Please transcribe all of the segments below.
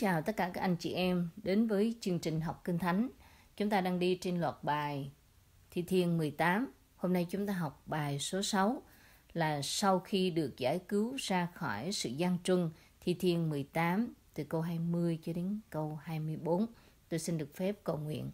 chào tất cả các anh chị em đến với chương trình học Kinh Thánh. Chúng ta đang đi trên loạt bài Thi Thiên 18. Hôm nay chúng ta học bài số 6 là sau khi được giải cứu ra khỏi sự gian truân Thi Thiên 18 từ câu 20 cho đến câu 24. Tôi xin được phép cầu nguyện.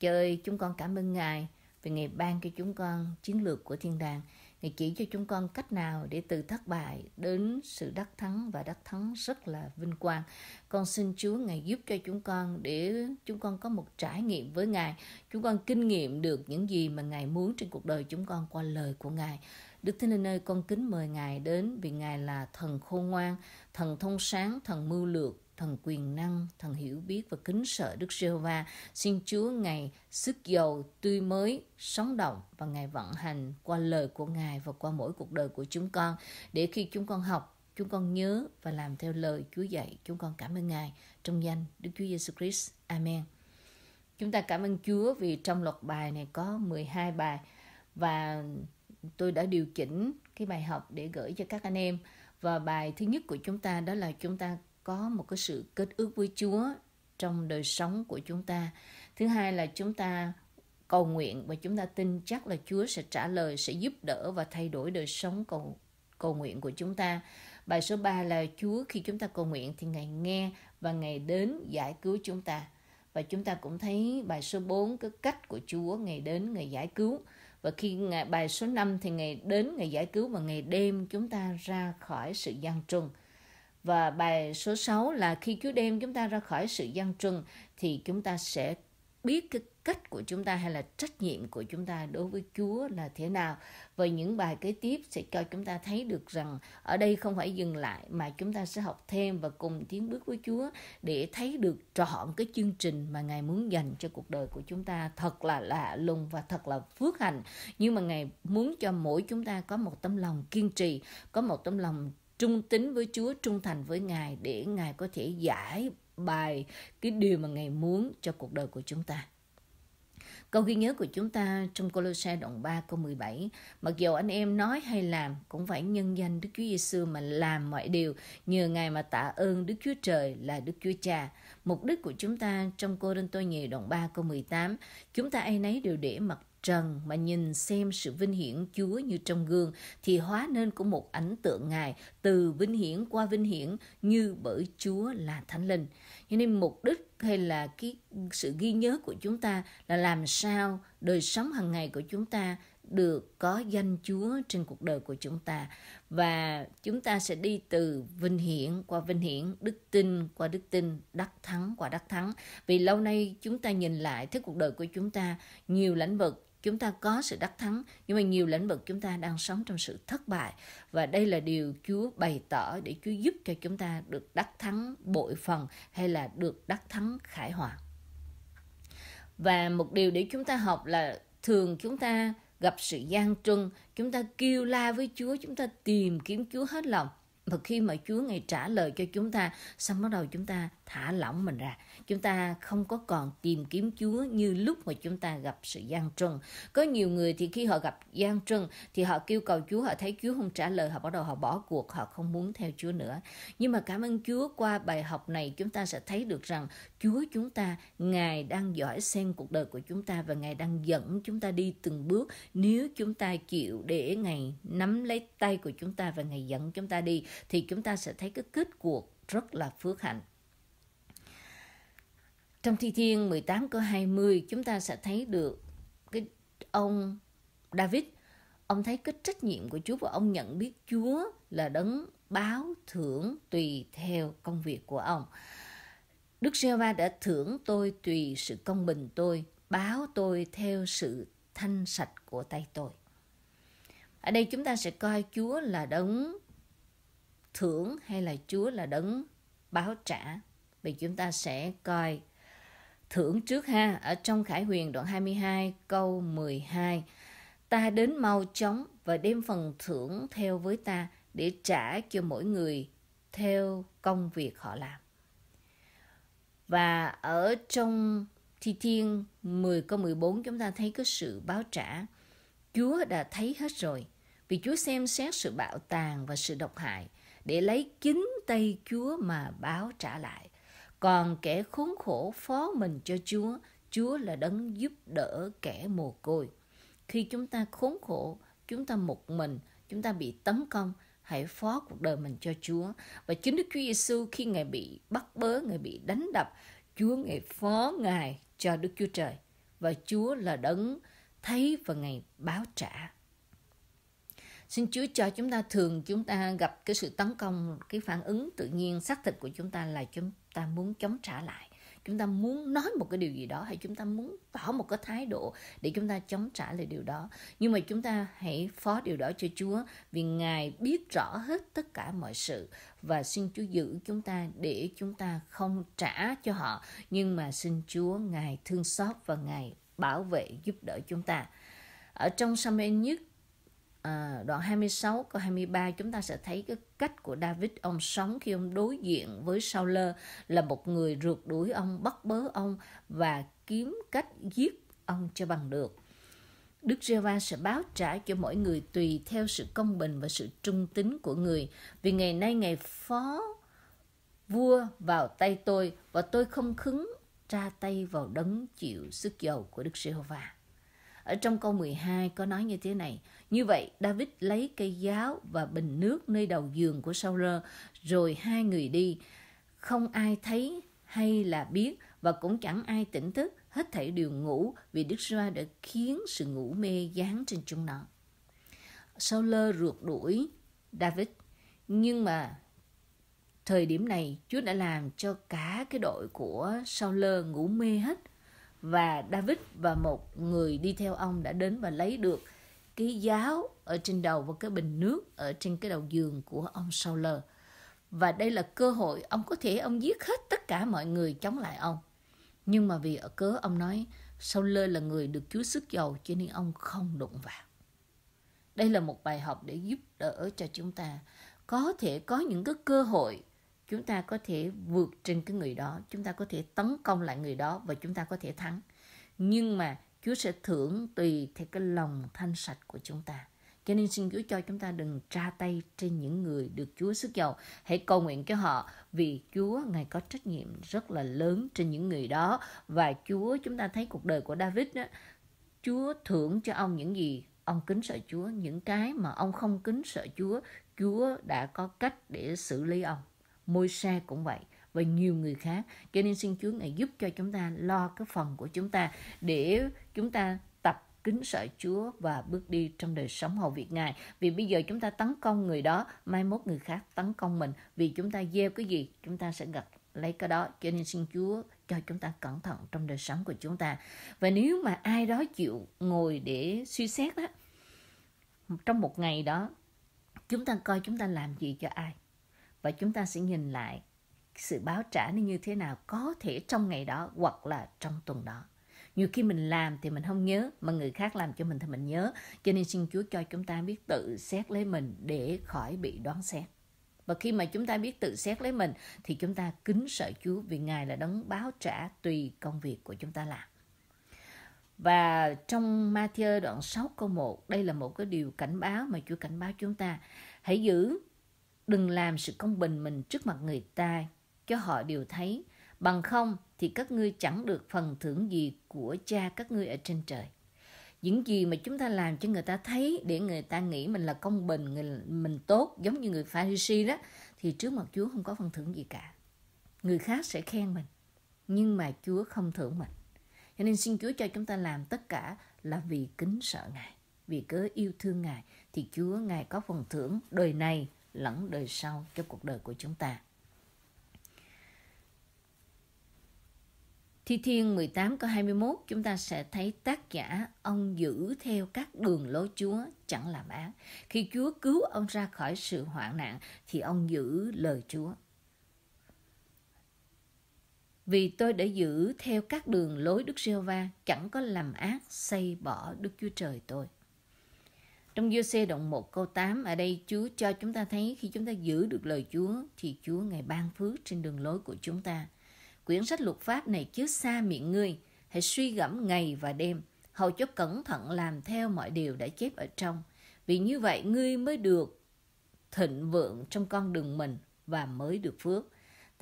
Trời ơi, chúng con cảm ơn Ngài vì Ngài ban cho chúng con chiến lược của thiên đàng Ngài chỉ cho chúng con cách nào để từ thất bại đến sự đắc thắng và đắc thắng rất là vinh quang. Con xin Chúa Ngài giúp cho chúng con để chúng con có một trải nghiệm với Ngài. Chúng con kinh nghiệm được những gì mà Ngài muốn trên cuộc đời chúng con qua lời của Ngài. Đức Thánh Linh ơi, con kính mời Ngài đến vì Ngài là thần khôn ngoan, thần thông sáng, thần mưu lược, thần quyền năng, thần hiểu biết và kính sợ Đức giê va Xin Chúa Ngài sức dầu tươi mới, sống động và Ngài vận hành qua lời của Ngài và qua mỗi cuộc đời của chúng con để khi chúng con học chúng con nhớ và làm theo lời Chúa dạy. Chúng con cảm ơn Ngài trong danh Đức Chúa Giêsu Christ. Amen. Chúng ta cảm ơn Chúa vì trong loạt bài này có 12 bài và tôi đã điều chỉnh cái bài học để gửi cho các anh em và bài thứ nhất của chúng ta đó là chúng ta có một cái sự kết ước với Chúa trong đời sống của chúng ta. Thứ hai là chúng ta cầu nguyện và chúng ta tin chắc là Chúa sẽ trả lời, sẽ giúp đỡ và thay đổi đời sống cầu cầu nguyện của chúng ta. Bài số 3 là Chúa khi chúng ta cầu nguyện thì Ngài nghe và Ngài đến giải cứu chúng ta. Và chúng ta cũng thấy bài số 4 cái cách của Chúa Ngài đến Ngài giải cứu. Và khi bài số 5 thì Ngài đến Ngài giải cứu và Ngài đem chúng ta ra khỏi sự gian trùng. Và bài số 6 là khi Chúa đem chúng ta ra khỏi sự gian truân thì chúng ta sẽ biết cái cách của chúng ta hay là trách nhiệm của chúng ta đối với Chúa là thế nào. Và những bài kế tiếp sẽ cho chúng ta thấy được rằng ở đây không phải dừng lại mà chúng ta sẽ học thêm và cùng tiến bước với Chúa để thấy được trọn cái chương trình mà Ngài muốn dành cho cuộc đời của chúng ta thật là lạ lùng và thật là phước hạnh. Nhưng mà Ngài muốn cho mỗi chúng ta có một tấm lòng kiên trì, có một tấm lòng trung tín với Chúa, trung thành với Ngài để Ngài có thể giải bài cái điều mà Ngài muốn cho cuộc đời của chúng ta. Câu ghi nhớ của chúng ta trong Colossae đoạn 3 câu 17, mặc dù anh em nói hay làm cũng phải nhân danh Đức Chúa Giêsu mà làm mọi điều, nhờ Ngài mà tạ ơn Đức Chúa Trời là Đức Chúa Cha. Mục đích của chúng ta trong Cô Đinh Tô Nhì đoạn 3 câu 18, chúng ta ai nấy đều để mặc trần mà nhìn xem sự vinh hiển Chúa như trong gương thì hóa nên của một ảnh tượng Ngài từ vinh hiển qua vinh hiển như bởi Chúa là Thánh Linh. Cho nên mục đích hay là cái sự ghi nhớ của chúng ta là làm sao đời sống hàng ngày của chúng ta được có danh Chúa trên cuộc đời của chúng ta và chúng ta sẽ đi từ vinh hiển qua vinh hiển, đức tin qua đức tin, đắc thắng qua đắc thắng. Vì lâu nay chúng ta nhìn lại thấy cuộc đời của chúng ta nhiều lãnh vực chúng ta có sự đắc thắng nhưng mà nhiều lĩnh vực chúng ta đang sống trong sự thất bại và đây là điều Chúa bày tỏ để Chúa giúp cho chúng ta được đắc thắng bội phần hay là được đắc thắng khải hoàn và một điều để chúng ta học là thường chúng ta gặp sự gian truân chúng ta kêu la với Chúa chúng ta tìm kiếm Chúa hết lòng và khi mà Chúa ngày trả lời cho chúng ta xong bắt đầu chúng ta thả lỏng mình ra chúng ta không có còn tìm kiếm chúa như lúc mà chúng ta gặp sự gian truân có nhiều người thì khi họ gặp gian truân thì họ kêu cầu chúa họ thấy chúa không trả lời họ bắt đầu họ bỏ cuộc họ không muốn theo chúa nữa nhưng mà cảm ơn chúa qua bài học này chúng ta sẽ thấy được rằng chúa chúng ta ngài đang dõi xem cuộc đời của chúng ta và ngài đang dẫn chúng ta đi từng bước nếu chúng ta chịu để ngài nắm lấy tay của chúng ta và ngài dẫn chúng ta đi thì chúng ta sẽ thấy cái kết cuộc rất là phước hạnh trong thi thiên 18 câu 20 chúng ta sẽ thấy được cái ông David ông thấy cái trách nhiệm của Chúa và ông nhận biết Chúa là đấng báo thưởng tùy theo công việc của ông. Đức giê va đã thưởng tôi tùy sự công bình tôi, báo tôi theo sự thanh sạch của tay tôi. Ở đây chúng ta sẽ coi Chúa là đấng thưởng hay là Chúa là đấng báo trả. Vì chúng ta sẽ coi thưởng trước ha ở trong Khải Huyền đoạn 22 câu 12. Ta đến mau chóng và đem phần thưởng theo với ta để trả cho mỗi người theo công việc họ làm. Và ở trong Thi Thiên 10 câu 14 chúng ta thấy có sự báo trả. Chúa đã thấy hết rồi vì Chúa xem xét sự bạo tàn và sự độc hại để lấy chính tay Chúa mà báo trả lại. Còn kẻ khốn khổ phó mình cho Chúa, Chúa là đấng giúp đỡ kẻ mồ côi. Khi chúng ta khốn khổ, chúng ta một mình, chúng ta bị tấn công, hãy phó cuộc đời mình cho Chúa. Và chính Đức Chúa Giêsu khi Ngài bị bắt bớ, Ngài bị đánh đập, Chúa Ngài phó Ngài cho Đức Chúa Trời. Và Chúa là đấng thấy và Ngài báo trả. Xin Chúa cho chúng ta thường chúng ta gặp cái sự tấn công, cái phản ứng tự nhiên xác thịt của chúng ta là chúng ta muốn chống trả lại. Chúng ta muốn nói một cái điều gì đó hay chúng ta muốn tỏ một cái thái độ để chúng ta chống trả lại điều đó. Nhưng mà chúng ta hãy phó điều đó cho Chúa vì Ngài biết rõ hết tất cả mọi sự và xin Chúa giữ chúng ta để chúng ta không trả cho họ. Nhưng mà xin Chúa Ngài thương xót và Ngài bảo vệ giúp đỡ chúng ta. Ở trong Samuel nhất à, đoạn 26 câu 23 chúng ta sẽ thấy cái cách của David ông sống khi ông đối diện với Saul là một người rượt đuổi ông bắt bớ ông và kiếm cách giết ông cho bằng được Đức Giê-va sẽ báo trả cho mỗi người tùy theo sự công bình và sự trung tín của người. Vì ngày nay ngày phó vua vào tay tôi và tôi không khứng ra tay vào đấng chịu sức dầu của Đức Giê-hô-va. Ở trong câu 12 có nói như thế này. Như vậy, David lấy cây giáo và bình nước nơi đầu giường của Saul rồi hai người đi. Không ai thấy hay là biết và cũng chẳng ai tỉnh thức hết thảy đều ngủ vì Đức giê đã khiến sự ngủ mê dán trên chúng nó. Saul rượt đuổi David nhưng mà thời điểm này Chúa đã làm cho cả cái đội của Saul ngủ mê hết và David và một người đi theo ông đã đến và lấy được cái giáo ở trên đầu và cái bình nước ở trên cái đầu giường của ông Saul. Và đây là cơ hội ông có thể ông giết hết tất cả mọi người chống lại ông. Nhưng mà vì ở cớ ông nói Saul là người được Chúa sức giàu cho nên ông không đụng vào. Đây là một bài học để giúp đỡ cho chúng ta. Có thể có những cái cơ hội chúng ta có thể vượt trên cái người đó chúng ta có thể tấn công lại người đó và chúng ta có thể thắng nhưng mà chúa sẽ thưởng tùy theo cái lòng thanh sạch của chúng ta cho nên xin Chúa cho chúng ta đừng tra tay trên những người được Chúa sức giàu. Hãy cầu nguyện cho họ vì Chúa Ngài có trách nhiệm rất là lớn trên những người đó. Và Chúa chúng ta thấy cuộc đời của David đó, Chúa thưởng cho ông những gì ông kính sợ Chúa, những cái mà ông không kính sợ Chúa, Chúa đã có cách để xử lý ông môi sa cũng vậy và nhiều người khác cho nên xin Chúa ngài giúp cho chúng ta lo cái phần của chúng ta để chúng ta tập kính sợ Chúa và bước đi trong đời sống hầu việc Ngài. Vì bây giờ chúng ta tấn công người đó, mai mốt người khác tấn công mình. Vì chúng ta gieo cái gì, chúng ta sẽ gặt lấy cái đó cho nên xin Chúa cho chúng ta cẩn thận trong đời sống của chúng ta và nếu mà ai đó chịu ngồi để suy xét đó trong một ngày đó chúng ta coi chúng ta làm gì cho ai và chúng ta sẽ nhìn lại sự báo trả nó như thế nào có thể trong ngày đó hoặc là trong tuần đó nhiều khi mình làm thì mình không nhớ mà người khác làm cho mình thì mình nhớ cho nên xin chúa cho chúng ta biết tự xét lấy mình để khỏi bị đoán xét và khi mà chúng ta biết tự xét lấy mình thì chúng ta kính sợ chúa vì ngài là đấng báo trả tùy công việc của chúng ta làm và trong Matthew đoạn 6 câu 1, đây là một cái điều cảnh báo mà Chúa cảnh báo chúng ta. Hãy giữ Đừng làm sự công bình mình trước mặt người ta, cho họ đều thấy. Bằng không thì các ngươi chẳng được phần thưởng gì của cha các ngươi ở trên trời. Những gì mà chúng ta làm cho người ta thấy để người ta nghĩ mình là công bình, người mình tốt giống như người Pharisee đó thì trước mặt Chúa không có phần thưởng gì cả. Người khác sẽ khen mình nhưng mà Chúa không thưởng mình. Cho nên xin Chúa cho chúng ta làm tất cả là vì kính sợ Ngài, vì cớ yêu thương Ngài thì Chúa Ngài có phần thưởng đời này lẫn đời sau cho cuộc đời của chúng ta. Thi Thiên 18 câu 21 chúng ta sẽ thấy tác giả ông giữ theo các đường lối Chúa chẳng làm ác. Khi Chúa cứu ông ra khỏi sự hoạn nạn thì ông giữ lời Chúa. Vì tôi đã giữ theo các đường lối Đức Giê-hô-va chẳng có làm ác xây bỏ Đức Chúa Trời tôi. Trong Giô-xê động 1 câu 8 ở đây Chúa cho chúng ta thấy khi chúng ta giữ được lời Chúa thì Chúa ngày ban phước trên đường lối của chúng ta. Quyển sách luật pháp này chứa xa miệng ngươi, hãy suy gẫm ngày và đêm, hầu cho cẩn thận làm theo mọi điều đã chép ở trong. Vì như vậy ngươi mới được thịnh vượng trong con đường mình và mới được phước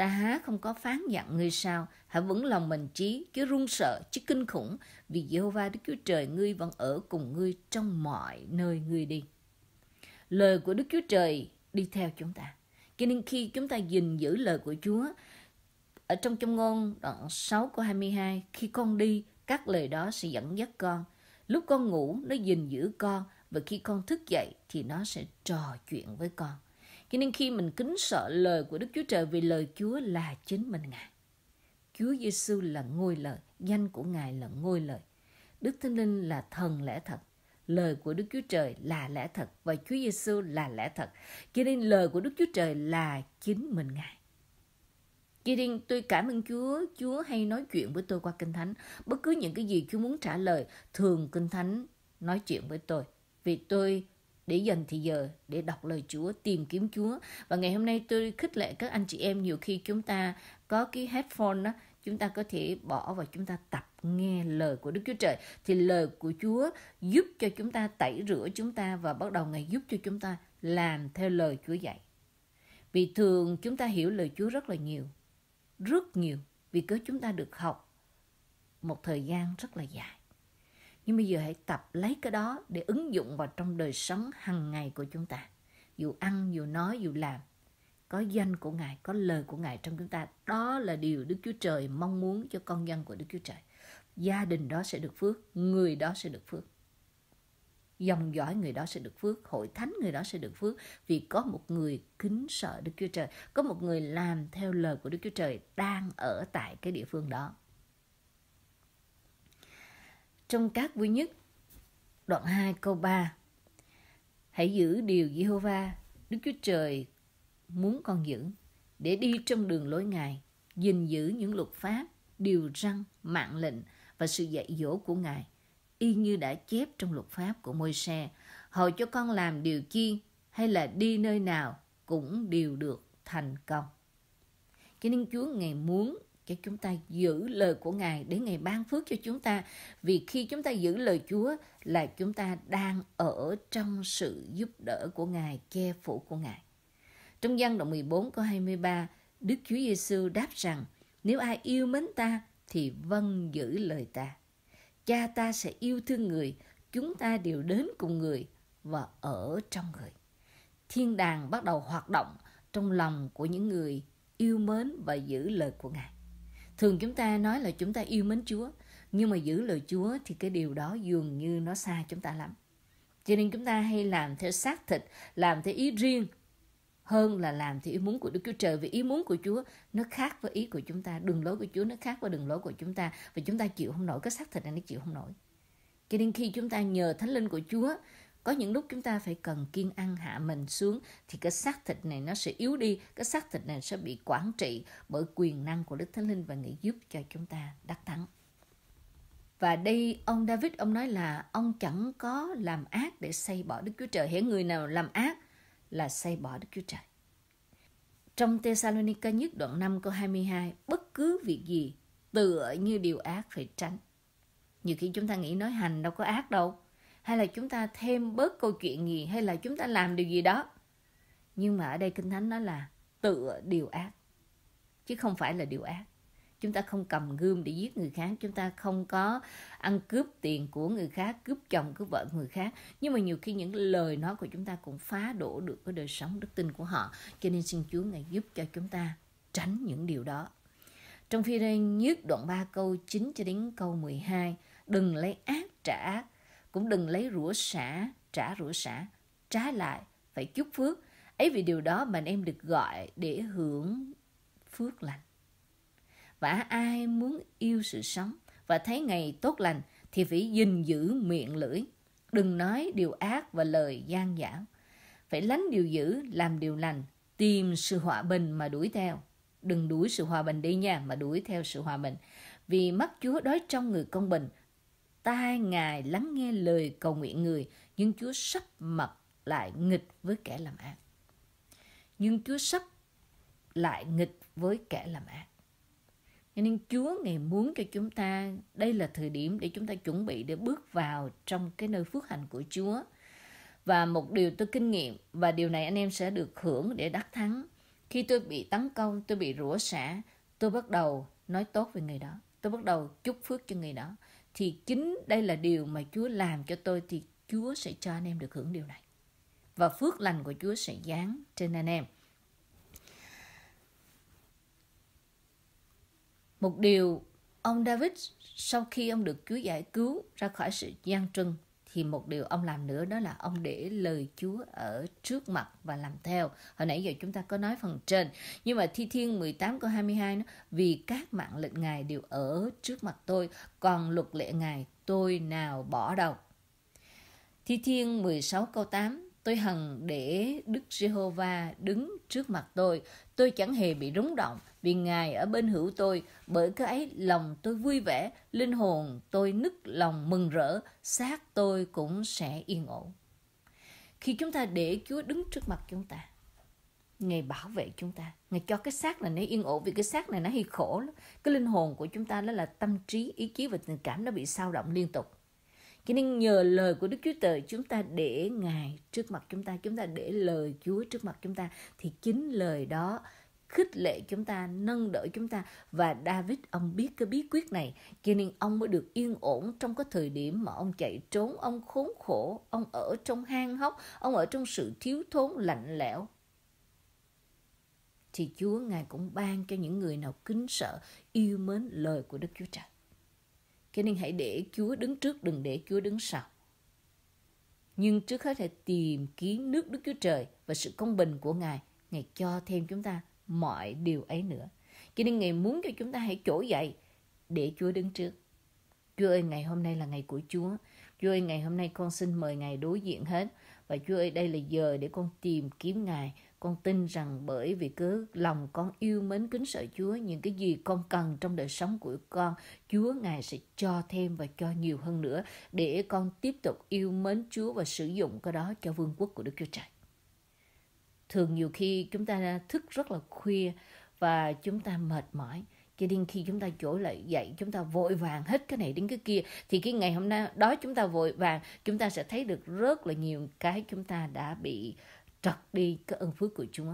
ta há không có phán dặn ngươi sao, hãy vững lòng mình trí, chứ run sợ, chứ kinh khủng, vì Jehovah Đức Chúa Trời ngươi vẫn ở cùng ngươi trong mọi nơi ngươi đi. Lời của Đức Chúa Trời đi theo chúng ta. Cho nên khi chúng ta gìn giữ lời của Chúa, ở trong trong ngôn đoạn 6 câu 22, khi con đi, các lời đó sẽ dẫn dắt con. Lúc con ngủ, nó gìn giữ con, và khi con thức dậy thì nó sẽ trò chuyện với con. Cho nên khi mình kính sợ lời của Đức Chúa Trời vì lời Chúa là chính mình Ngài. Chúa Giêsu là ngôi lời, danh của Ngài là ngôi lời. Đức Thánh Linh là thần lẽ thật. Lời của Đức Chúa Trời là lẽ thật và Chúa Giêsu là lẽ thật. Cho nên lời của Đức Chúa Trời là chính mình Ngài. Cho nên tôi cảm ơn Chúa, Chúa hay nói chuyện với tôi qua Kinh Thánh. Bất cứ những cái gì Chúa muốn trả lời, thường Kinh Thánh nói chuyện với tôi. Vì tôi để dành thì giờ để đọc lời Chúa, tìm kiếm Chúa. Và ngày hôm nay tôi khích lệ các anh chị em nhiều khi chúng ta có cái headphone đó, chúng ta có thể bỏ và chúng ta tập nghe lời của Đức Chúa Trời thì lời của Chúa giúp cho chúng ta tẩy rửa chúng ta và bắt đầu ngày giúp cho chúng ta làm theo lời Chúa dạy. Vì thường chúng ta hiểu lời Chúa rất là nhiều, rất nhiều vì cớ chúng ta được học một thời gian rất là dài nhưng bây giờ hãy tập lấy cái đó để ứng dụng vào trong đời sống hàng ngày của chúng ta dù ăn dù nói dù làm có danh của ngài có lời của ngài trong chúng ta đó là điều đức chúa trời mong muốn cho con dân của đức chúa trời gia đình đó sẽ được phước người đó sẽ được phước dòng dõi người đó sẽ được phước hội thánh người đó sẽ được phước vì có một người kính sợ đức chúa trời có một người làm theo lời của đức chúa trời đang ở tại cái địa phương đó trong các vui nhất. Đoạn 2 câu 3 Hãy giữ điều Giê-hô-va, Đức Chúa Trời muốn con giữ, để đi trong đường lối Ngài, gìn giữ những luật pháp, điều răn, mạng lệnh và sự dạy dỗ của Ngài, y như đã chép trong luật pháp của môi xe hầu cho con làm điều chi hay là đi nơi nào cũng đều được thành công. Cho nên Chúa Ngài muốn cho chúng ta giữ lời của Ngài để Ngài ban phước cho chúng ta. Vì khi chúng ta giữ lời Chúa là chúng ta đang ở trong sự giúp đỡ của Ngài, che phủ của Ngài. Trong gian đoạn 14 câu 23, Đức Chúa Giêsu đáp rằng, nếu ai yêu mến ta thì vâng giữ lời ta. Cha ta sẽ yêu thương người, chúng ta đều đến cùng người và ở trong người. Thiên đàng bắt đầu hoạt động trong lòng của những người yêu mến và giữ lời của Ngài thường chúng ta nói là chúng ta yêu mến chúa nhưng mà giữ lời chúa thì cái điều đó dường như nó xa chúng ta lắm cho nên chúng ta hay làm theo xác thịt làm theo ý riêng hơn là làm theo ý muốn của Đức Chúa Trời vì ý muốn của Chúa nó khác với ý của chúng ta đường lối của Chúa nó khác với đường lối của chúng ta và chúng ta chịu không nổi cái xác thịt này nó chịu không nổi cho nên khi chúng ta nhờ thánh linh của Chúa có những lúc chúng ta phải cần kiên ăn hạ mình xuống thì cái xác thịt này nó sẽ yếu đi cái xác thịt này sẽ bị quản trị bởi quyền năng của đức thánh linh và ngài giúp cho chúng ta đắc thắng và đây ông David ông nói là ông chẳng có làm ác để xây bỏ Đức Chúa Trời. Hễ người nào làm ác là xây bỏ Đức Chúa Trời. Trong Thessalonica nhất đoạn 5 câu 22, bất cứ việc gì tựa như điều ác phải tránh. Nhiều khi chúng ta nghĩ nói hành đâu có ác đâu, hay là chúng ta thêm bớt câu chuyện gì hay là chúng ta làm điều gì đó nhưng mà ở đây kinh thánh nói là tựa điều ác chứ không phải là điều ác chúng ta không cầm gươm để giết người khác chúng ta không có ăn cướp tiền của người khác cướp chồng cướp vợ người khác nhưng mà nhiều khi những lời nói của chúng ta cũng phá đổ được cái đời sống đức tin của họ cho nên xin chúa ngài giúp cho chúng ta tránh những điều đó trong phi đây nhất đoạn 3 câu 9 cho đến câu 12 đừng lấy ác trả ác cũng đừng lấy rủa xả, trả rủa xả, trái lại, phải chúc phước. Ấy vì điều đó mà anh em được gọi để hưởng phước lành. Và ai muốn yêu sự sống và thấy ngày tốt lành thì phải gìn giữ miệng lưỡi. Đừng nói điều ác và lời gian dảo. Phải lánh điều dữ, làm điều lành, tìm sự hòa bình mà đuổi theo. Đừng đuổi sự hòa bình đi nha, mà đuổi theo sự hòa bình. Vì mắt Chúa đói trong người công bình, tai Ngài lắng nghe lời cầu nguyện người, nhưng Chúa sắp mặt lại nghịch với kẻ làm ác. Nhưng Chúa sắp lại nghịch với kẻ làm ác. Cho nên Chúa Ngài muốn cho chúng ta, đây là thời điểm để chúng ta chuẩn bị để bước vào trong cái nơi phước hành của Chúa. Và một điều tôi kinh nghiệm và điều này anh em sẽ được hưởng để đắc thắng. Khi tôi bị tấn công, tôi bị rủa xả, tôi bắt đầu nói tốt về người đó. Tôi bắt đầu chúc phước cho người đó thì chính đây là điều mà Chúa làm cho tôi thì Chúa sẽ cho anh em được hưởng điều này. Và phước lành của Chúa sẽ giáng trên anh em. Một điều ông David sau khi ông được Chúa giải cứu ra khỏi sự gian trưng thì một điều ông làm nữa đó là ông để lời Chúa ở trước mặt và làm theo. Hồi nãy giờ chúng ta có nói phần trên. Nhưng mà Thi Thiên 18 câu 22 nó vì các mạng lệnh Ngài đều ở trước mặt tôi, còn luật lệ Ngài tôi nào bỏ đầu. Thi Thiên 16 câu 8 tôi hằng để Đức Giê-hô-va đứng trước mặt tôi. Tôi chẳng hề bị rúng động vì Ngài ở bên hữu tôi. Bởi cái ấy lòng tôi vui vẻ, linh hồn tôi nức lòng mừng rỡ, xác tôi cũng sẽ yên ổn. Khi chúng ta để Chúa đứng trước mặt chúng ta, Ngài bảo vệ chúng ta. Ngài cho cái xác này nó yên ổn vì cái xác này nó hay khổ lắm. Cái linh hồn của chúng ta đó là tâm trí, ý chí và tình cảm nó bị sao động liên tục cho nên nhờ lời của Đức Chúa Trời chúng ta để Ngài trước mặt chúng ta, chúng ta để lời Chúa trước mặt chúng ta thì chính lời đó khích lệ chúng ta, nâng đỡ chúng ta và David ông biết cái bí quyết này cho nên ông mới được yên ổn trong cái thời điểm mà ông chạy trốn, ông khốn khổ, ông ở trong hang hốc, ông ở trong sự thiếu thốn lạnh lẽo. Thì Chúa Ngài cũng ban cho những người nào kính sợ, yêu mến lời của Đức Chúa Trời. Cho nên hãy để Chúa đứng trước, đừng để Chúa đứng sau. Nhưng trước hết hãy tìm kiếm nước Đức Chúa Trời và sự công bình của Ngài. Ngài cho thêm chúng ta mọi điều ấy nữa. Cho nên Ngài muốn cho chúng ta hãy trỗi dậy để Chúa đứng trước. Chúa ơi, ngày hôm nay là ngày của Chúa. Chúa ơi, ngày hôm nay con xin mời Ngài đối diện hết. Và Chúa ơi, đây là giờ để con tìm kiếm Ngài con tin rằng bởi vì cứ lòng con yêu mến kính sợ Chúa, những cái gì con cần trong đời sống của con, Chúa Ngài sẽ cho thêm và cho nhiều hơn nữa để con tiếp tục yêu mến Chúa và sử dụng cái đó cho vương quốc của Đức Chúa Trời. Thường nhiều khi chúng ta thức rất là khuya và chúng ta mệt mỏi, cho nên khi chúng ta chỗ lại dậy chúng ta vội vàng hết cái này đến cái kia thì cái ngày hôm nay đó chúng ta vội vàng chúng ta sẽ thấy được rất là nhiều cái chúng ta đã bị trật đi cái ơn phước của Chúa.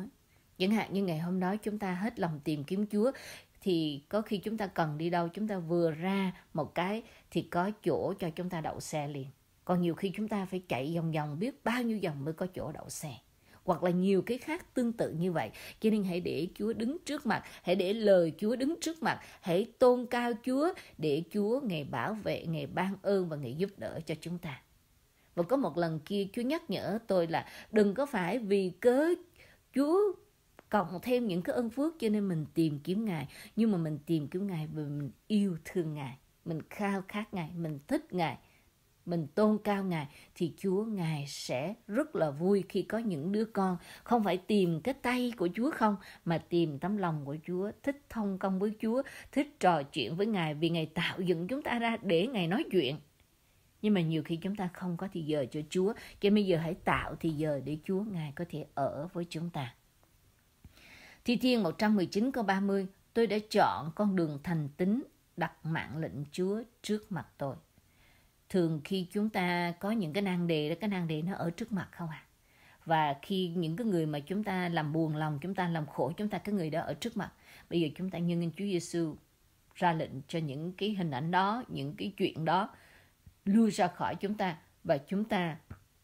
Chẳng hạn như ngày hôm đó chúng ta hết lòng tìm kiếm Chúa thì có khi chúng ta cần đi đâu chúng ta vừa ra một cái thì có chỗ cho chúng ta đậu xe liền. Còn nhiều khi chúng ta phải chạy vòng vòng biết bao nhiêu vòng mới có chỗ đậu xe. Hoặc là nhiều cái khác tương tự như vậy. Cho nên hãy để Chúa đứng trước mặt, hãy để lời Chúa đứng trước mặt, hãy tôn cao Chúa để Chúa ngày bảo vệ, ngày ban ơn và ngày giúp đỡ cho chúng ta. Và có một lần kia Chúa nhắc nhở tôi là đừng có phải vì cớ Chúa cộng thêm những cái ơn phước cho nên mình tìm kiếm Ngài. Nhưng mà mình tìm kiếm Ngài vì mình yêu thương Ngài, mình khao khát Ngài, mình thích Ngài mình tôn cao Ngài thì Chúa Ngài sẽ rất là vui khi có những đứa con không phải tìm cái tay của Chúa không mà tìm tấm lòng của Chúa, thích thông công với Chúa, thích trò chuyện với Ngài vì Ngài tạo dựng chúng ta ra để Ngài nói chuyện nhưng mà nhiều khi chúng ta không có thì giờ cho Chúa cho bây giờ hãy tạo thì giờ để Chúa Ngài có thể ở với chúng ta Thi Thiên 119 câu 30 Tôi đã chọn con đường thành tính, đặt mạng lệnh Chúa trước mặt tôi thường khi chúng ta có những cái nan đề đó cái nan đề nó ở trước mặt không ạ à? và khi những cái người mà chúng ta làm buồn lòng chúng ta làm khổ chúng ta cái người đó ở trước mặt bây giờ chúng ta nhân lên Chúa Giêsu ra lệnh cho những cái hình ảnh đó những cái chuyện đó lui ra khỏi chúng ta và chúng ta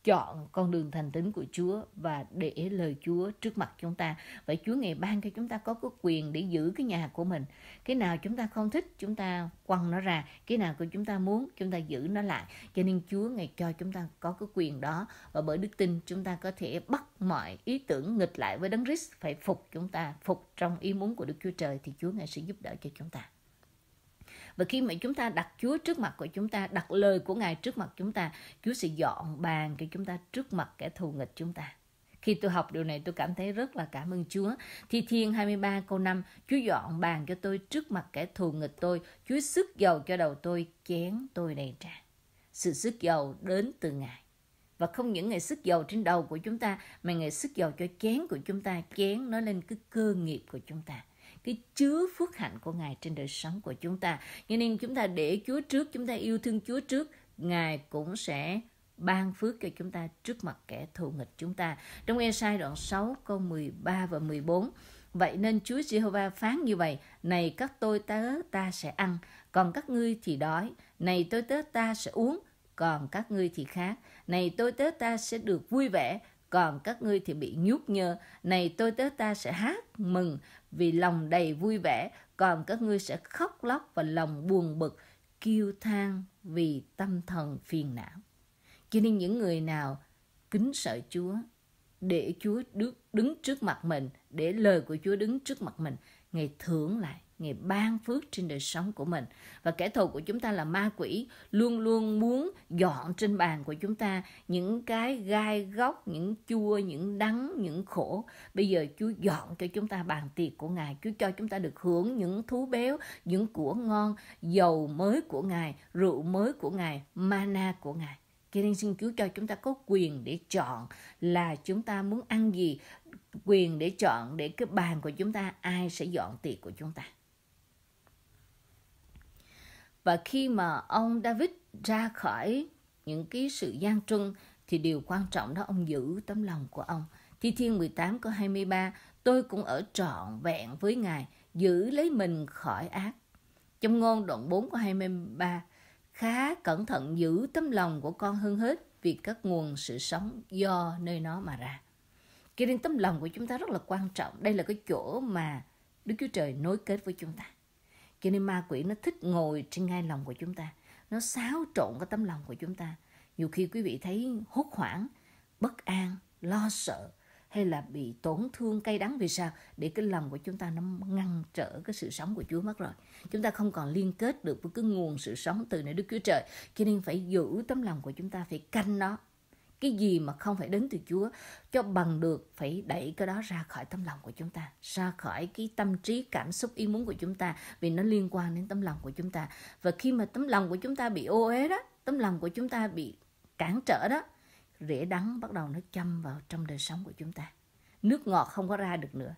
chọn con đường thành tín của Chúa và để lời Chúa trước mặt chúng ta. Vậy Chúa ngày ban cho chúng ta có cái quyền để giữ cái nhà của mình. Cái nào chúng ta không thích chúng ta quăng nó ra, cái nào của chúng ta muốn chúng ta giữ nó lại. Cho nên Chúa ngày cho chúng ta có cái quyền đó và bởi đức tin chúng ta có thể bắt mọi ý tưởng nghịch lại với Đấng Christ phải phục chúng ta, phục trong ý muốn của Đức Chúa Trời thì Chúa ngày sẽ giúp đỡ cho chúng ta và khi mà chúng ta đặt Chúa trước mặt của chúng ta đặt lời của Ngài trước mặt chúng ta Chúa sẽ dọn bàn cho chúng ta trước mặt kẻ thù nghịch chúng ta khi tôi học điều này tôi cảm thấy rất là cảm ơn Chúa. Thi Thiên 23 câu 5, Chúa dọn bàn cho tôi trước mặt kẻ thù nghịch tôi, Chúa sức dầu cho đầu tôi, chén tôi đầy tràn. Sự sức dầu đến từ Ngài. Và không những ngày sức dầu trên đầu của chúng ta, mà ngày sức dầu cho chén của chúng ta, chén nó lên cái cơ nghiệp của chúng ta cái chứa phước hạnh của Ngài trên đời sống của chúng ta. Cho nên chúng ta để Chúa trước, chúng ta yêu thương Chúa trước, Ngài cũng sẽ ban phước cho chúng ta trước mặt kẻ thù nghịch chúng ta. Trong Esai đoạn 6 câu 13 và 14. Vậy nên Chúa Giê-hô-va phán như vậy, này các tôi tớ ta sẽ ăn, còn các ngươi thì đói, này tôi tớ ta sẽ uống, còn các ngươi thì khác, này tôi tớ ta sẽ được vui vẻ, còn các ngươi thì bị nhút nhơ, này tôi tớ ta sẽ hát mừng, vì lòng đầy vui vẻ, còn các ngươi sẽ khóc lóc và lòng buồn bực, kêu than vì tâm thần phiền não. Cho nên những người nào kính sợ Chúa, để Chúa đứng, trước mặt mình, để lời của Chúa đứng trước mặt mình, Ngài thưởng lại Ngài ban phước trên đời sống của mình. Và kẻ thù của chúng ta là ma quỷ luôn luôn muốn dọn trên bàn của chúng ta những cái gai góc, những chua, những đắng, những khổ. Bây giờ Chúa dọn cho chúng ta bàn tiệc của Ngài. Chúa cho chúng ta được hưởng những thú béo, những của ngon, dầu mới của Ngài, rượu mới của Ngài, mana của Ngài. Cho nên xin Chúa cho chúng ta có quyền để chọn là chúng ta muốn ăn gì, quyền để chọn để cái bàn của chúng ta ai sẽ dọn tiệc của chúng ta. Và khi mà ông David ra khỏi những cái sự gian truân thì điều quan trọng đó ông giữ tấm lòng của ông. Thi Thiên 18 câu 23, tôi cũng ở trọn vẹn với Ngài, giữ lấy mình khỏi ác. Trong ngôn đoạn 4 câu 23, khá cẩn thận giữ tấm lòng của con hơn hết vì các nguồn sự sống do nơi nó mà ra. Cho nên tấm lòng của chúng ta rất là quan trọng. Đây là cái chỗ mà Đức Chúa Trời nối kết với chúng ta cho nên ma quỷ nó thích ngồi trên ngay lòng của chúng ta nó xáo trộn cái tấm lòng của chúng ta nhiều khi quý vị thấy hốt hoảng bất an lo sợ hay là bị tổn thương cay đắng vì sao để cái lòng của chúng ta nó ngăn trở cái sự sống của Chúa mất rồi chúng ta không còn liên kết được với cái nguồn sự sống từ nơi Đức Chúa Trời cho nên phải giữ tấm lòng của chúng ta phải canh nó cái gì mà không phải đến từ Chúa cho bằng được phải đẩy cái đó ra khỏi tâm lòng của chúng ta ra khỏi cái tâm trí cảm xúc ý muốn của chúng ta vì nó liên quan đến tâm lòng của chúng ta và khi mà tấm lòng của chúng ta bị ô uế đó tấm lòng của chúng ta bị cản trở đó rễ đắng bắt đầu nó châm vào trong đời sống của chúng ta nước ngọt không có ra được nữa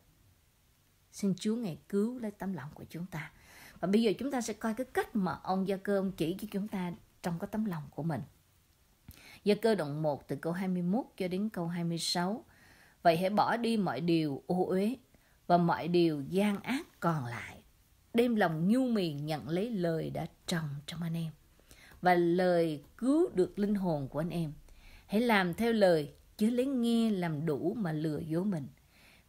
xin Chúa ngày cứu lấy tấm lòng của chúng ta và bây giờ chúng ta sẽ coi cái cách mà ông Gia Cơ ông chỉ cho chúng ta trong cái tấm lòng của mình do cơ động 1 từ câu 21 cho đến câu 26. Vậy hãy bỏ đi mọi điều ô uế và mọi điều gian ác còn lại. Đem lòng nhu miền nhận lấy lời đã trồng trong anh em và lời cứu được linh hồn của anh em. Hãy làm theo lời, chứ lấy nghe làm đủ mà lừa dối mình.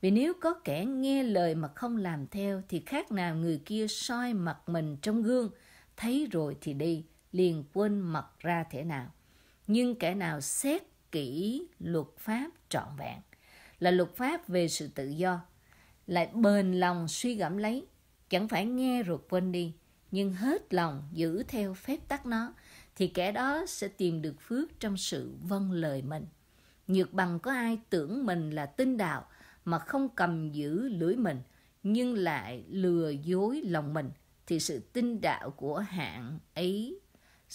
Vì nếu có kẻ nghe lời mà không làm theo thì khác nào người kia soi mặt mình trong gương, thấy rồi thì đi, liền quên mặt ra thế nào nhưng kẻ nào xét kỹ luật pháp trọn vẹn là luật pháp về sự tự do lại bền lòng suy gẫm lấy chẳng phải nghe ruột quên đi nhưng hết lòng giữ theo phép tắc nó thì kẻ đó sẽ tìm được phước trong sự vâng lời mình nhược bằng có ai tưởng mình là tinh đạo mà không cầm giữ lưỡi mình nhưng lại lừa dối lòng mình thì sự tinh đạo của hạng ấy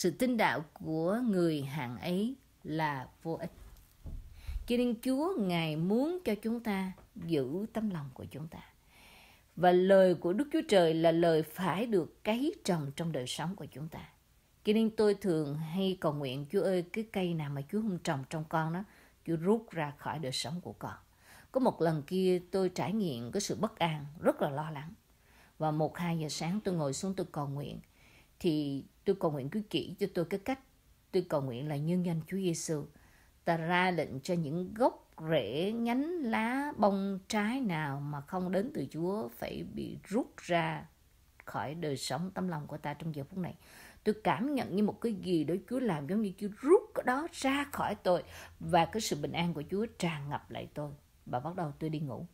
sự tin đạo của người hạng ấy là vô ích cho nên chúa ngài muốn cho chúng ta giữ tấm lòng của chúng ta và lời của đức chúa trời là lời phải được cấy trồng trong đời sống của chúng ta cho nên tôi thường hay cầu nguyện chúa ơi cái cây nào mà chúa không trồng trong con đó chúa rút ra khỏi đời sống của con có một lần kia tôi trải nghiệm cái sự bất an rất là lo lắng và một hai giờ sáng tôi ngồi xuống tôi cầu nguyện thì Tôi cầu nguyện cứ kỹ cho tôi cái cách. Tôi cầu nguyện là nhân danh Chúa Giêsu. Ta ra lệnh cho những gốc rễ, nhánh, lá, bông, trái nào mà không đến từ Chúa phải bị rút ra khỏi đời sống tâm lòng của ta trong giờ phút này. Tôi cảm nhận như một cái gì đó Chúa làm giống như Chúa rút cái đó ra khỏi tôi và cái sự bình an của Chúa tràn ngập lại tôi và bắt đầu tôi đi ngủ.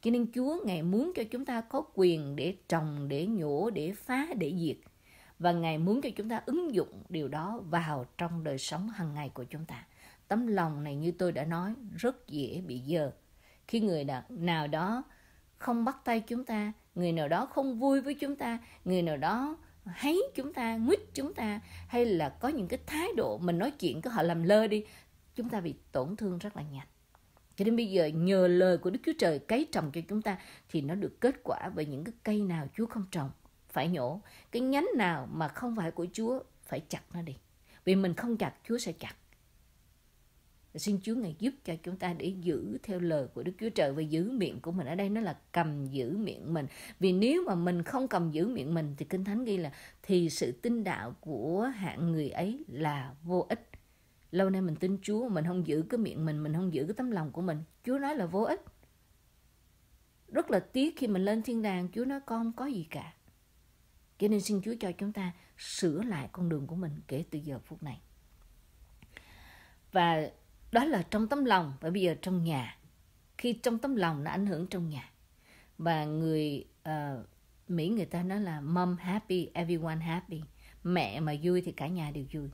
Cho nên Chúa ngày muốn cho chúng ta có quyền để trồng, để nhổ, để phá, để diệt và ngài muốn cho chúng ta ứng dụng điều đó vào trong đời sống hàng ngày của chúng ta tấm lòng này như tôi đã nói rất dễ bị dơ khi người nào đó không bắt tay chúng ta người nào đó không vui với chúng ta người nào đó hấy chúng ta nguyết chúng ta hay là có những cái thái độ mình nói chuyện có họ làm lơ đi chúng ta bị tổn thương rất là nhanh cho đến bây giờ nhờ lời của Đức Chúa Trời cấy trồng cho chúng ta thì nó được kết quả bởi những cái cây nào Chúa không trồng phải nhổ cái nhánh nào mà không phải của chúa phải chặt nó đi vì mình không chặt chúa sẽ chặt xin chúa ngài giúp cho chúng ta để giữ theo lời của đức chúa trời và giữ miệng của mình ở đây nó là cầm giữ miệng mình vì nếu mà mình không cầm giữ miệng mình thì kinh thánh ghi là thì sự tin đạo của hạng người ấy là vô ích lâu nay mình tin chúa mình không giữ cái miệng mình mình không giữ cái tấm lòng của mình chúa nói là vô ích rất là tiếc khi mình lên thiên đàng chúa nói con không có gì cả cho nên xin Chúa cho chúng ta sửa lại con đường của mình kể từ giờ phút này và đó là trong tấm lòng và bây giờ trong nhà khi trong tấm lòng nó ảnh hưởng trong nhà và người uh, Mỹ người ta nói là mom happy everyone happy mẹ mà vui thì cả nhà đều vui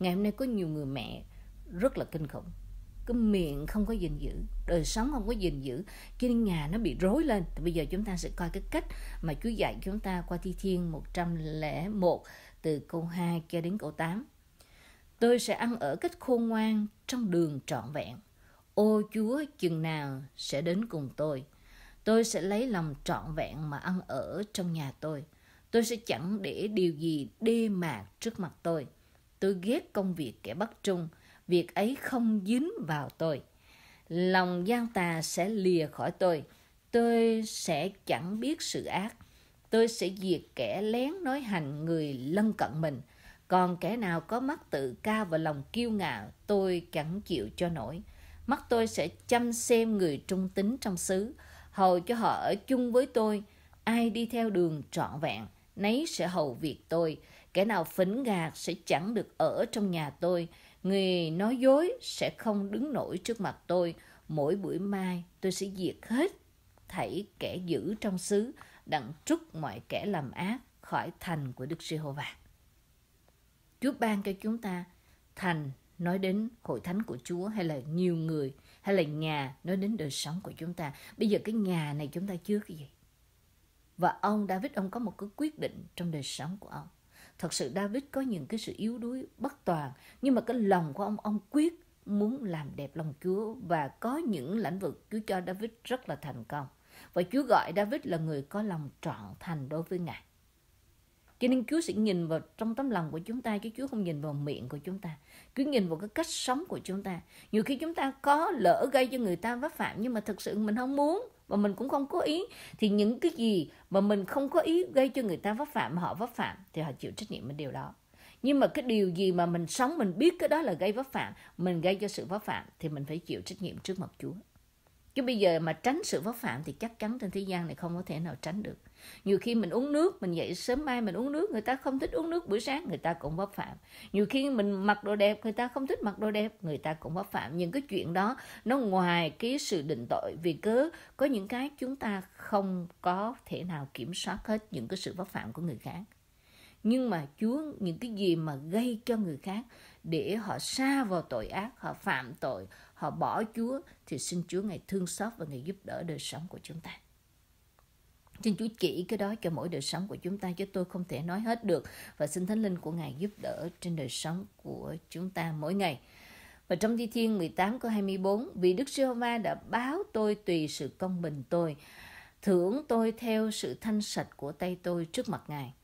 ngày hôm nay có nhiều người mẹ rất là kinh khủng cái miệng không có gìn giữ đời sống không có gìn giữ cái nhà nó bị rối lên thì bây giờ chúng ta sẽ coi cái cách mà Chúa dạy chúng ta qua thi thiên 101 từ câu 2 cho đến câu 8 tôi sẽ ăn ở cách khôn ngoan trong đường trọn vẹn ô Chúa chừng nào sẽ đến cùng tôi tôi sẽ lấy lòng trọn vẹn mà ăn ở trong nhà tôi tôi sẽ chẳng để điều gì đê mạc trước mặt tôi tôi ghét công việc kẻ bất trung việc ấy không dính vào tôi. Lòng gian tà sẽ lìa khỏi tôi, tôi sẽ chẳng biết sự ác. Tôi sẽ diệt kẻ lén nói hành người lân cận mình. Còn kẻ nào có mắt tự cao và lòng kiêu ngạo, tôi chẳng chịu cho nổi. Mắt tôi sẽ chăm xem người trung tính trong xứ, hầu cho họ ở chung với tôi. Ai đi theo đường trọn vẹn, nấy sẽ hầu việc tôi. Kẻ nào phỉnh gạt sẽ chẳng được ở trong nhà tôi. Người nói dối sẽ không đứng nổi trước mặt tôi. Mỗi buổi mai tôi sẽ diệt hết thảy kẻ giữ trong xứ, đặng trút mọi kẻ làm ác khỏi thành của Đức Giê-hô-va. Chúa ban cho chúng ta thành nói đến hội thánh của Chúa hay là nhiều người hay là nhà nói đến đời sống của chúng ta. Bây giờ cái nhà này chúng ta chưa cái gì? Và ông David ông có một cái quyết định trong đời sống của ông thật sự David có những cái sự yếu đuối bất toàn nhưng mà cái lòng của ông ông quyết muốn làm đẹp lòng Chúa và có những lĩnh vực Chúa cho David rất là thành công và Chúa gọi David là người có lòng trọn thành đối với Ngài cho nên Chúa sẽ nhìn vào trong tấm lòng của chúng ta chứ Chúa không nhìn vào miệng của chúng ta cứ nhìn vào cái cách sống của chúng ta nhiều khi chúng ta có lỡ gây cho người ta vấp phạm nhưng mà thực sự mình không muốn mà mình cũng không có ý thì những cái gì mà mình không có ý gây cho người ta vấp phạm họ vấp phạm thì họ chịu trách nhiệm với điều đó nhưng mà cái điều gì mà mình sống mình biết cái đó là gây vấp phạm mình gây cho sự vấp phạm thì mình phải chịu trách nhiệm trước mặt chúa chứ bây giờ mà tránh sự vấp phạm thì chắc chắn trên thế gian này không có thể nào tránh được nhiều khi mình uống nước mình dậy sớm mai mình uống nước người ta không thích uống nước buổi sáng người ta cũng vấp phạm nhiều khi mình mặc đồ đẹp người ta không thích mặc đồ đẹp người ta cũng vấp phạm những cái chuyện đó nó ngoài cái sự định tội vì cớ có những cái chúng ta không có thể nào kiểm soát hết những cái sự vấp phạm của người khác nhưng mà Chúa những cái gì mà gây cho người khác để họ xa vào tội ác, họ phạm tội, họ bỏ Chúa thì xin Chúa ngày thương xót và ngày giúp đỡ đời sống của chúng ta. Xin Chúa chỉ cái đó cho mỗi đời sống của chúng ta chứ tôi không thể nói hết được và xin Thánh Linh của Ngài giúp đỡ trên đời sống của chúng ta mỗi ngày. Và trong Thi Thiên 18 câu 24, vì Đức Giê-hô-va đã báo tôi tùy sự công bình tôi, thưởng tôi theo sự thanh sạch của tay tôi trước mặt Ngài.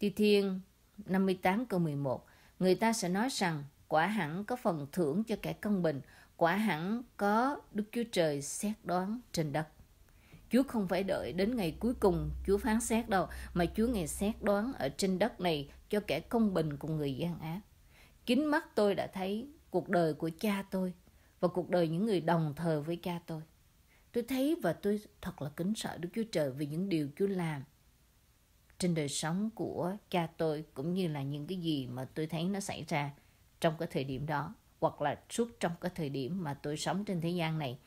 Thi Thiên 58 câu 11, người ta sẽ nói rằng quả hẳn có phần thưởng cho kẻ công bình, quả hẳn có Đức Chúa Trời xét đoán trên đất. Chúa không phải đợi đến ngày cuối cùng Chúa phán xét đâu, mà Chúa ngày xét đoán ở trên đất này cho kẻ công bình cùng người gian ác. Kính mắt tôi đã thấy cuộc đời của cha tôi và cuộc đời những người đồng thờ với cha tôi. Tôi thấy và tôi thật là kính sợ Đức Chúa Trời vì những điều Chúa làm trên đời sống của cha tôi cũng như là những cái gì mà tôi thấy nó xảy ra trong cái thời điểm đó hoặc là suốt trong cái thời điểm mà tôi sống trên thế gian này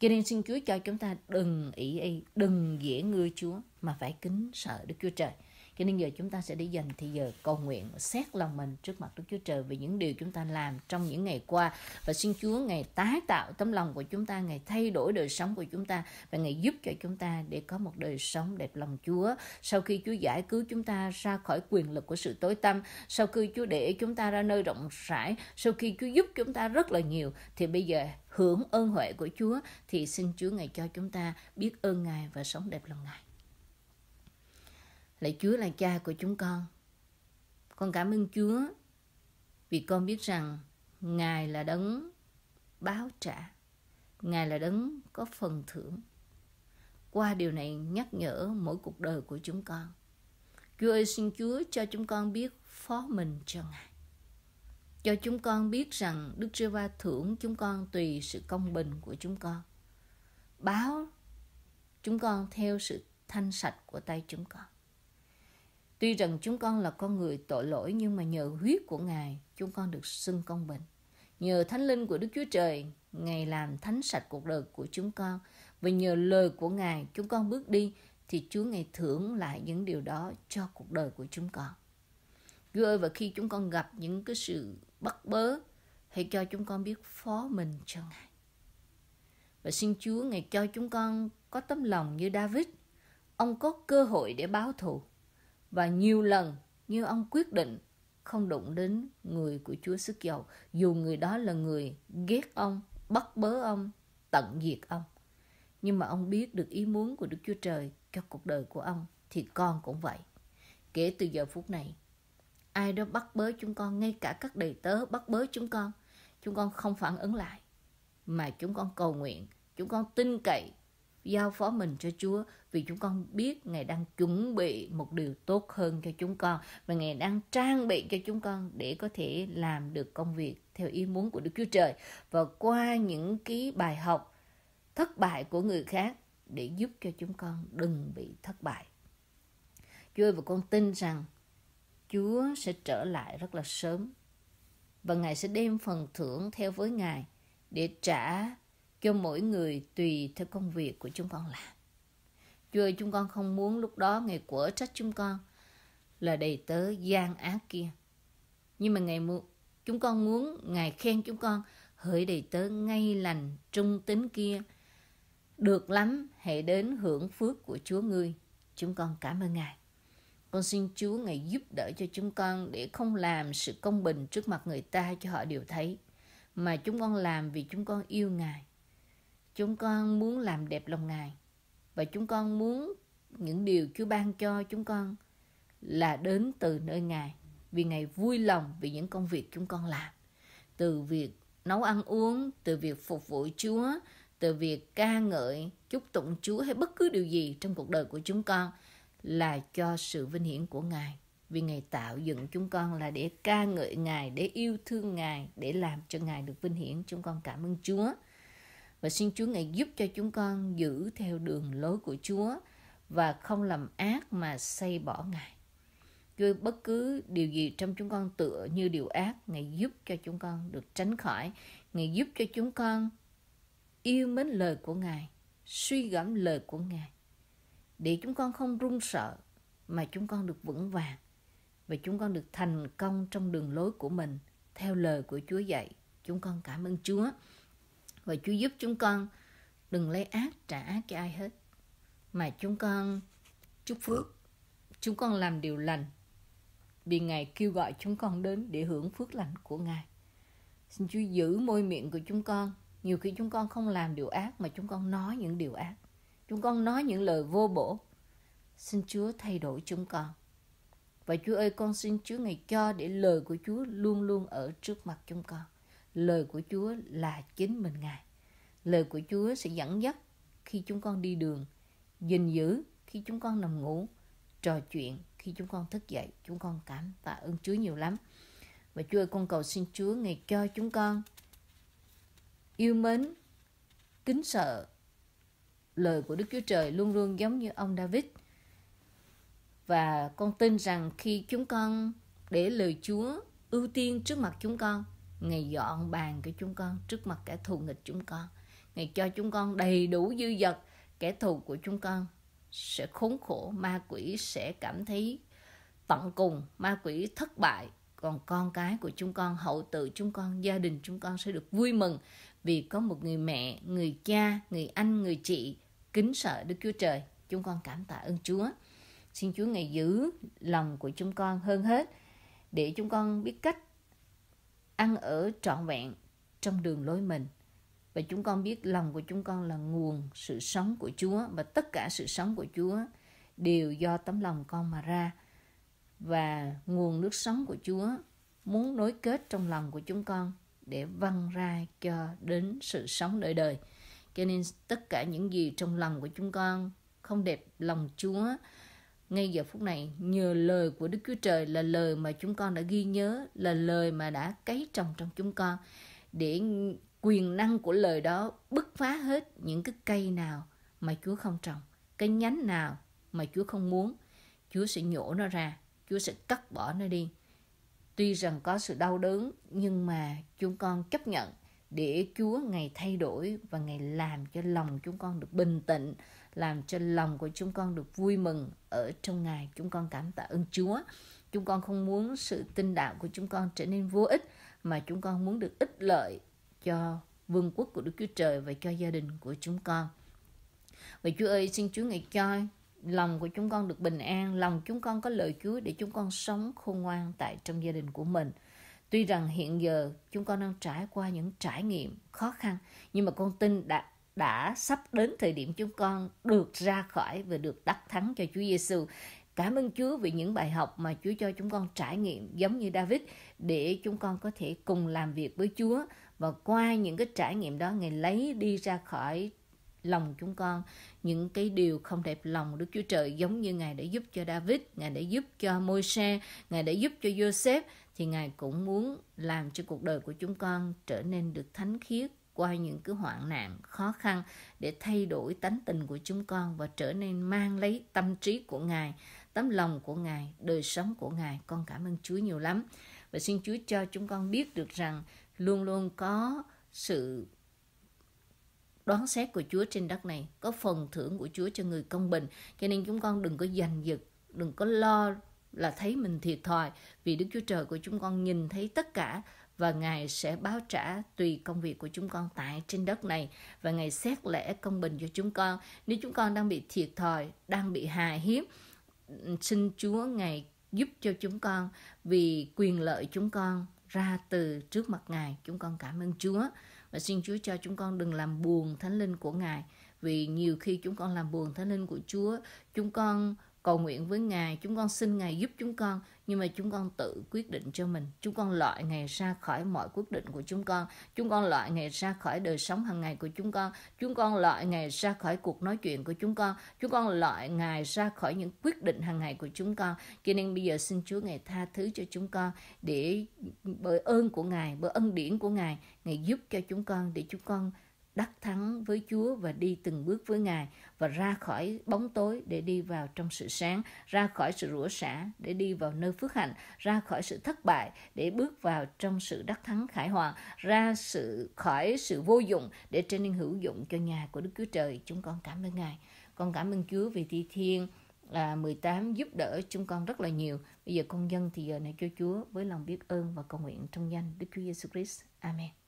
cho nên xin Chúa cho chúng ta đừng ý y đừng dễ ngưa Chúa mà phải kính sợ Đức Chúa Trời cho nên giờ chúng ta sẽ đi dành thì giờ cầu nguyện xét lòng mình trước mặt Đức Chúa Trời về những điều chúng ta làm trong những ngày qua và xin Chúa ngày tái tạo tấm lòng của chúng ta, ngày thay đổi đời sống của chúng ta và ngày giúp cho chúng ta để có một đời sống đẹp lòng Chúa. Sau khi Chúa giải cứu chúng ta ra khỏi quyền lực của sự tối tăm, sau khi Chúa để chúng ta ra nơi rộng rãi, sau khi Chúa giúp chúng ta rất là nhiều thì bây giờ hưởng ơn huệ của Chúa thì xin Chúa Ngài cho chúng ta biết ơn Ngài và sống đẹp lòng Ngài. Lạy Chúa là cha của chúng con. Con cảm ơn Chúa vì con biết rằng Ngài là đấng báo trả. Ngài là đấng có phần thưởng. Qua điều này nhắc nhở mỗi cuộc đời của chúng con. Chúa ơi xin Chúa cho chúng con biết phó mình cho Ngài cho chúng con biết rằng Đức Chúa Va thưởng chúng con tùy sự công bình của chúng con. Báo chúng con theo sự thanh sạch của tay chúng con. Tuy rằng chúng con là con người tội lỗi nhưng mà nhờ huyết của Ngài chúng con được xưng công bình. Nhờ Thánh Linh của Đức Chúa Trời, Ngài làm thánh sạch cuộc đời của chúng con. Và nhờ lời của Ngài chúng con bước đi thì Chúa Ngài thưởng lại những điều đó cho cuộc đời của chúng con. Chúa ơi và khi chúng con gặp những cái sự bất bớ hãy cho chúng con biết phó mình cho Ngài. Và xin Chúa Ngài cho chúng con có tấm lòng như David. Ông có cơ hội để báo thù. Và nhiều lần như ông quyết định không đụng đến người của Chúa Sức Giàu. Dù người đó là người ghét ông, bắt bớ ông, tận diệt ông. Nhưng mà ông biết được ý muốn của Đức Chúa Trời cho cuộc đời của ông thì con cũng vậy. Kể từ giờ phút này, ai đó bắt bớ chúng con ngay cả các đầy tớ bắt bớ chúng con chúng con không phản ứng lại mà chúng con cầu nguyện chúng con tin cậy giao phó mình cho Chúa vì chúng con biết Ngài đang chuẩn bị một điều tốt hơn cho chúng con và Ngài đang trang bị cho chúng con để có thể làm được công việc theo ý muốn của Đức Chúa Trời và qua những cái bài học thất bại của người khác để giúp cho chúng con đừng bị thất bại. Chúa ơi và con tin rằng Chúa sẽ trở lại rất là sớm và Ngài sẽ đem phần thưởng theo với Ngài để trả cho mỗi người tùy theo công việc của chúng con làm. Chúa ơi, chúng con không muốn lúc đó Ngài quở trách chúng con là đầy tớ gian ác kia. Nhưng mà Ngài muốn, chúng con muốn Ngài khen chúng con hỡi đầy tớ ngay lành trung tín kia được lắm hãy đến hưởng phước của chúa ngươi chúng con cảm ơn ngài con xin Chúa Ngài giúp đỡ cho chúng con để không làm sự công bình trước mặt người ta cho họ đều thấy, mà chúng con làm vì chúng con yêu Ngài. Chúng con muốn làm đẹp lòng Ngài và chúng con muốn những điều Chúa ban cho chúng con là đến từ nơi Ngài vì Ngài vui lòng vì những công việc chúng con làm. Từ việc nấu ăn uống, từ việc phục vụ Chúa, từ việc ca ngợi, chúc tụng Chúa hay bất cứ điều gì trong cuộc đời của chúng con – là cho sự vinh hiển của Ngài. Vì Ngài tạo dựng chúng con là để ca ngợi Ngài, để yêu thương Ngài, để làm cho Ngài được vinh hiển. Chúng con cảm ơn Chúa. Và xin Chúa Ngài giúp cho chúng con giữ theo đường lối của Chúa và không làm ác mà xây bỏ Ngài. Chúa bất cứ điều gì trong chúng con tựa như điều ác, Ngài giúp cho chúng con được tránh khỏi. Ngài giúp cho chúng con yêu mến lời của Ngài, suy gẫm lời của Ngài để chúng con không run sợ mà chúng con được vững vàng và chúng con được thành công trong đường lối của mình theo lời của Chúa dạy. Chúng con cảm ơn Chúa và Chúa giúp chúng con đừng lấy ác trả ác cho ai hết mà chúng con chúc phước chúng con làm điều lành vì Ngài kêu gọi chúng con đến để hưởng phước lành của Ngài. Xin Chúa giữ môi miệng của chúng con. Nhiều khi chúng con không làm điều ác mà chúng con nói những điều ác chúng con nói những lời vô bổ xin chúa thay đổi chúng con và chúa ơi con xin chúa ngày cho để lời của chúa luôn luôn ở trước mặt chúng con lời của chúa là chính mình ngài lời của chúa sẽ dẫn dắt khi chúng con đi đường gìn giữ khi chúng con nằm ngủ trò chuyện khi chúng con thức dậy chúng con cảm tạ ơn chúa nhiều lắm và chúa ơi con cầu xin chúa ngày cho chúng con yêu mến kính sợ lời của Đức Chúa Trời luôn luôn giống như ông David. Và con tin rằng khi chúng con để lời Chúa ưu tiên trước mặt chúng con, Ngài dọn bàn của chúng con trước mặt kẻ thù nghịch chúng con. Ngài cho chúng con đầy đủ dư dật, kẻ thù của chúng con sẽ khốn khổ, ma quỷ sẽ cảm thấy tận cùng, ma quỷ thất bại. Còn con cái của chúng con, hậu tự chúng con, gia đình chúng con sẽ được vui mừng vì có một người mẹ, người cha, người anh, người chị kính sợ Đức Chúa Trời. Chúng con cảm tạ ơn Chúa. Xin Chúa ngày giữ lòng của chúng con hơn hết để chúng con biết cách ăn ở trọn vẹn trong đường lối mình. Và chúng con biết lòng của chúng con là nguồn sự sống của Chúa và tất cả sự sống của Chúa đều do tấm lòng con mà ra. Và nguồn nước sống của Chúa muốn nối kết trong lòng của chúng con để văng ra cho đến sự sống đời đời cho nên tất cả những gì trong lòng của chúng con không đẹp lòng Chúa ngay giờ phút này nhờ lời của Đức Chúa Trời là lời mà chúng con đã ghi nhớ là lời mà đã cấy trồng trong chúng con để quyền năng của lời đó bứt phá hết những cái cây nào mà Chúa không trồng cái nhánh nào mà Chúa không muốn Chúa sẽ nhổ nó ra Chúa sẽ cắt bỏ nó đi tuy rằng có sự đau đớn nhưng mà chúng con chấp nhận để Chúa ngày thay đổi và ngày làm cho lòng chúng con được bình tĩnh, làm cho lòng của chúng con được vui mừng ở trong Ngài. Chúng con cảm tạ ơn Chúa. Chúng con không muốn sự tin đạo của chúng con trở nên vô ích mà chúng con muốn được ích lợi cho vương quốc của Đức Chúa Trời và cho gia đình của chúng con. Và Chúa ơi, xin Chúa ngày cho lòng của chúng con được bình an, lòng chúng con có lời Chúa để chúng con sống khôn ngoan tại trong gia đình của mình. Tuy rằng hiện giờ chúng con đang trải qua những trải nghiệm khó khăn, nhưng mà con tin đã đã sắp đến thời điểm chúng con được ra khỏi và được đắc thắng cho Chúa Giêsu. Cảm ơn Chúa vì những bài học mà Chúa cho chúng con trải nghiệm giống như David để chúng con có thể cùng làm việc với Chúa và qua những cái trải nghiệm đó Ngài lấy đi ra khỏi lòng chúng con những cái điều không đẹp lòng Đức Chúa Trời giống như Ngài đã giúp cho David, Ngài đã giúp cho Môi-se, Ngài đã giúp cho Joseph thì Ngài cũng muốn làm cho cuộc đời của chúng con trở nên được thánh khiết qua những cái hoạn nạn khó khăn để thay đổi tánh tình của chúng con và trở nên mang lấy tâm trí của ngài tấm lòng của ngài đời sống của ngài con cảm ơn chúa nhiều lắm và xin chúa cho chúng con biết được rằng luôn luôn có sự đoán xét của chúa trên đất này có phần thưởng của chúa cho người công bình cho nên chúng con đừng có giành giật đừng có lo là thấy mình thiệt thòi vì Đức Chúa Trời của chúng con nhìn thấy tất cả và Ngài sẽ báo trả tùy công việc của chúng con tại trên đất này và Ngài xét lẽ công bình cho chúng con. Nếu chúng con đang bị thiệt thòi, đang bị hà hiếp, xin Chúa Ngài giúp cho chúng con vì quyền lợi chúng con ra từ trước mặt Ngài. Chúng con cảm ơn Chúa và xin Chúa cho chúng con đừng làm buồn thánh linh của Ngài vì nhiều khi chúng con làm buồn thánh linh của Chúa, chúng con cầu nguyện với Ngài, chúng con xin Ngài giúp chúng con, nhưng mà chúng con tự quyết định cho mình. Chúng con loại Ngài ra khỏi mọi quyết định của chúng con. Chúng con loại Ngài ra khỏi đời sống hàng ngày của chúng con. Chúng con loại Ngài ra khỏi cuộc nói chuyện của chúng con. Chúng con loại Ngài ra khỏi những quyết định hàng ngày của chúng con. Cho nên bây giờ xin Chúa Ngài tha thứ cho chúng con để bởi ơn của Ngài, bởi ân điển của Ngài, Ngài giúp cho chúng con để chúng con đắc thắng với Chúa và đi từng bước với Ngài và ra khỏi bóng tối để đi vào trong sự sáng, ra khỏi sự rủa xả để đi vào nơi phước hạnh, ra khỏi sự thất bại để bước vào trong sự đắc thắng khải hoàn, ra sự khỏi sự vô dụng để trở nên hữu dụng cho nhà của Đức Chúa Trời. Chúng con cảm ơn Ngài. Con cảm ơn Chúa vì thi thiên là 18 giúp đỡ chúng con rất là nhiều. Bây giờ con dân thì giờ này cho Chúa với lòng biết ơn và cầu nguyện trong danh Đức Chúa Jesus Christ. Amen.